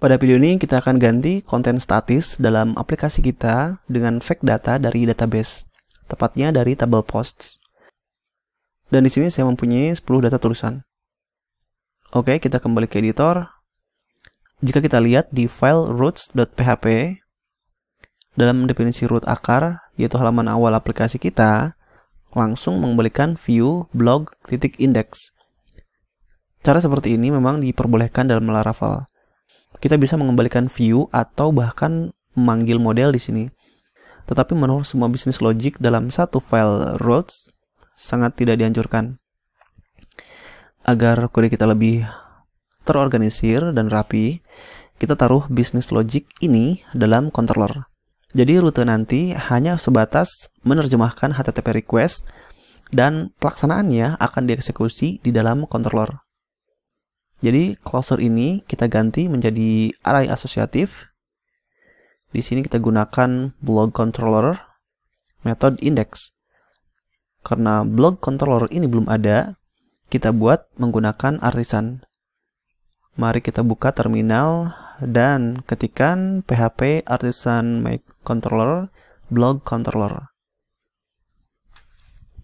Pada video ini kita akan ganti konten statis dalam aplikasi kita dengan fake data dari database, tepatnya dari tabel posts. Dan di sini saya mempunyai 10 data tulisan. Oke, kita kembali ke editor. Jika kita lihat di file roots.php, dalam definisi root akar, yaitu halaman awal aplikasi kita, langsung mengembalikan view blog titik index. Cara seperti ini memang diperbolehkan dalam Laravel. Kita bisa mengembalikan view atau bahkan memanggil model di sini. Tetapi menurut semua bisnis logic dalam satu file routes sangat tidak dianjurkan. Agar kode kita lebih terorganisir dan rapi, kita taruh bisnis logic ini dalam controller. Jadi rute nanti hanya sebatas menerjemahkan HTTP request dan pelaksanaannya akan dieksekusi di dalam controller. Jadi closer ini kita ganti menjadi array asosiatif. Di sini kita gunakan blog controller method index. Karena blog controller ini belum ada, kita buat menggunakan artisan. Mari kita buka terminal dan ketikkan php artisan make controller blog controller.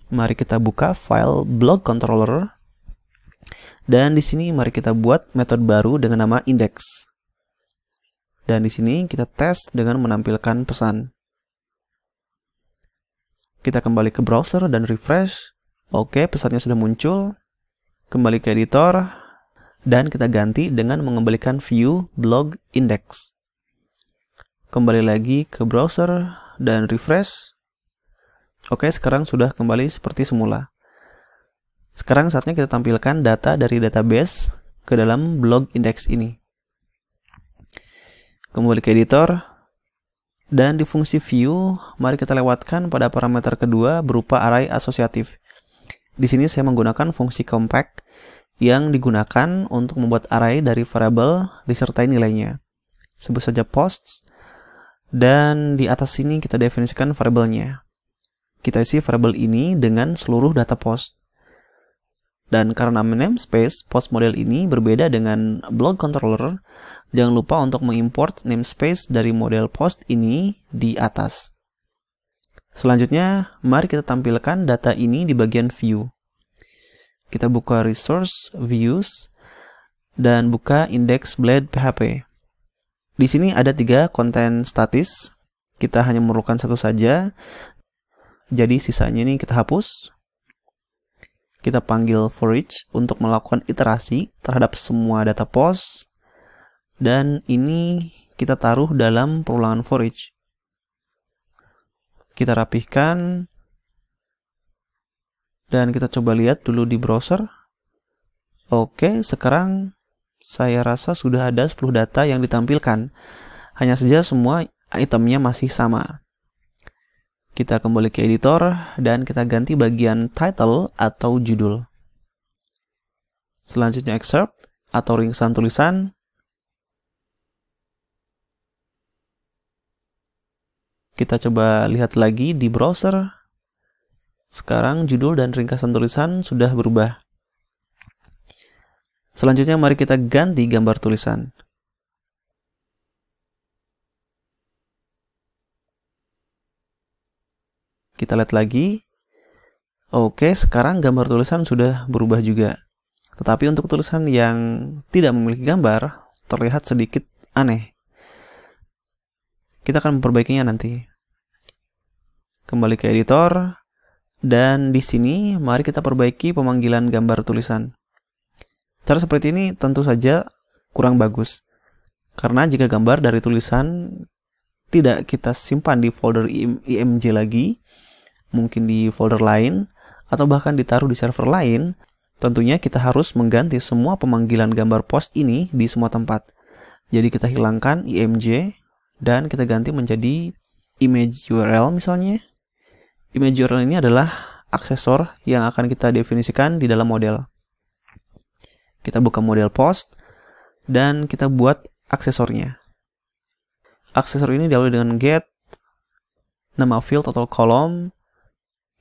Mari kita buka file blog controller dan di sini mari kita buat metode baru dengan nama index. Dan di sini kita tes dengan menampilkan pesan. Kita kembali ke browser dan refresh. Oke, pesannya sudah muncul. Kembali ke editor dan kita ganti dengan mengembalikan view blog index. Kembali lagi ke browser dan refresh. Oke, sekarang sudah kembali seperti semula. Sekarang saatnya kita tampilkan data dari database ke dalam blog index ini. Kembali ke editor, dan di fungsi view, mari kita lewatkan pada parameter kedua berupa array asosiatif. Di sini saya menggunakan fungsi compact yang digunakan untuk membuat array dari variable disertai nilainya. Sebut saja posts, dan di atas sini kita definisikan variabelnya. Kita isi variabel ini dengan seluruh data post. Dan karena namespace, post model ini berbeda dengan blog controller. Jangan lupa untuk mengimport namespace dari model post ini di atas. Selanjutnya, mari kita tampilkan data ini di bagian view. Kita buka resource views dan buka index blade PHP. Di sini ada tiga konten statis. Kita hanya memerlukan satu saja. Jadi sisanya ini kita hapus kita panggil for each untuk melakukan iterasi terhadap semua data pos dan ini kita taruh dalam perulangan for each. Kita rapihkan dan kita coba lihat dulu di browser. Oke, sekarang saya rasa sudah ada 10 data yang ditampilkan. Hanya saja semua itemnya masih sama. Kita kembali ke editor dan kita ganti bagian title atau judul. Selanjutnya excerpt atau ringkasan tulisan. Kita coba lihat lagi di browser. Sekarang judul dan ringkasan tulisan sudah berubah. Selanjutnya mari kita ganti gambar tulisan. Kita lihat lagi. Oke, sekarang gambar tulisan sudah berubah juga. Tetapi untuk tulisan yang tidak memiliki gambar, terlihat sedikit aneh. Kita akan memperbaikinya nanti. Kembali ke editor, dan di sini mari kita perbaiki pemanggilan gambar tulisan. Cara seperti ini tentu saja kurang bagus, karena jika gambar dari tulisan tidak kita simpan di folder IMG lagi, mungkin di folder lain, atau bahkan ditaruh di server lain, tentunya kita harus mengganti semua pemanggilan gambar post ini di semua tempat. Jadi kita hilangkan img dan kita ganti menjadi image URL misalnya. Image URL ini adalah aksesor yang akan kita definisikan di dalam model. Kita buka model post dan kita buat aksesornya. Aksesor ini diawali dengan get, nama field atau kolom,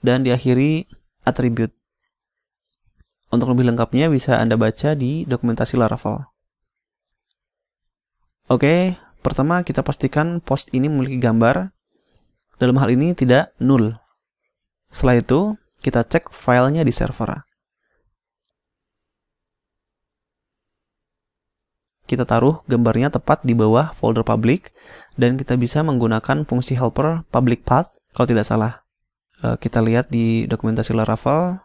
dan diakhiri atribut. Untuk lebih lengkapnya bisa Anda baca di dokumentasi Laravel. Oke, pertama kita pastikan post ini memiliki gambar. Dalam hal ini tidak null. Setelah itu, kita cek filenya di server. Kita taruh gambarnya tepat di bawah folder public, dan kita bisa menggunakan fungsi helper public path kalau tidak salah. Eh, kita lihat di dokumentasi Laravel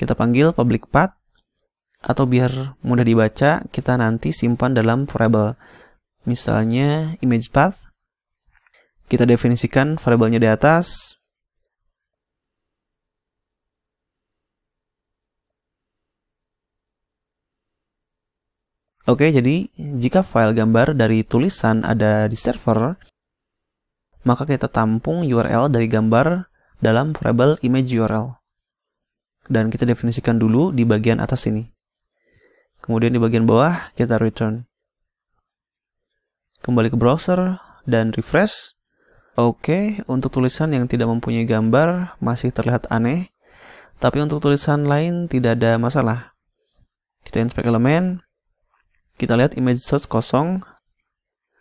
kita panggil public path atau biar mudah dibaca kita nanti simpan dalam variable misalnya image path kita definisikan variabelnya di atas Oke, jadi jika file gambar dari tulisan ada di server, maka kita tampung URL dari gambar dalam variable image URL. Dan kita definisikan dulu di bagian atas ini. Kemudian di bagian bawah kita return. Kembali ke browser dan refresh. Oke, untuk tulisan yang tidak mempunyai gambar masih terlihat aneh, tapi untuk tulisan lain tidak ada masalah. Kita inspect elemen, kita lihat image search kosong,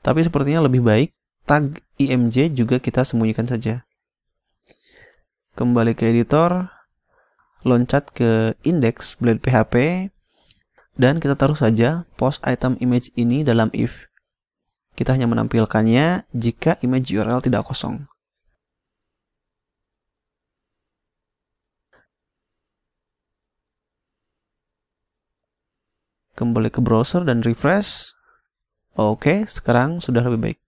tapi sepertinya lebih baik tag img juga kita sembunyikan saja. Kembali ke editor, loncat ke index blade php, dan kita taruh saja post item image ini dalam if. Kita hanya menampilkannya jika image URL tidak kosong. kembali ke browser dan refresh. Oke, sekarang sudah lebih baik.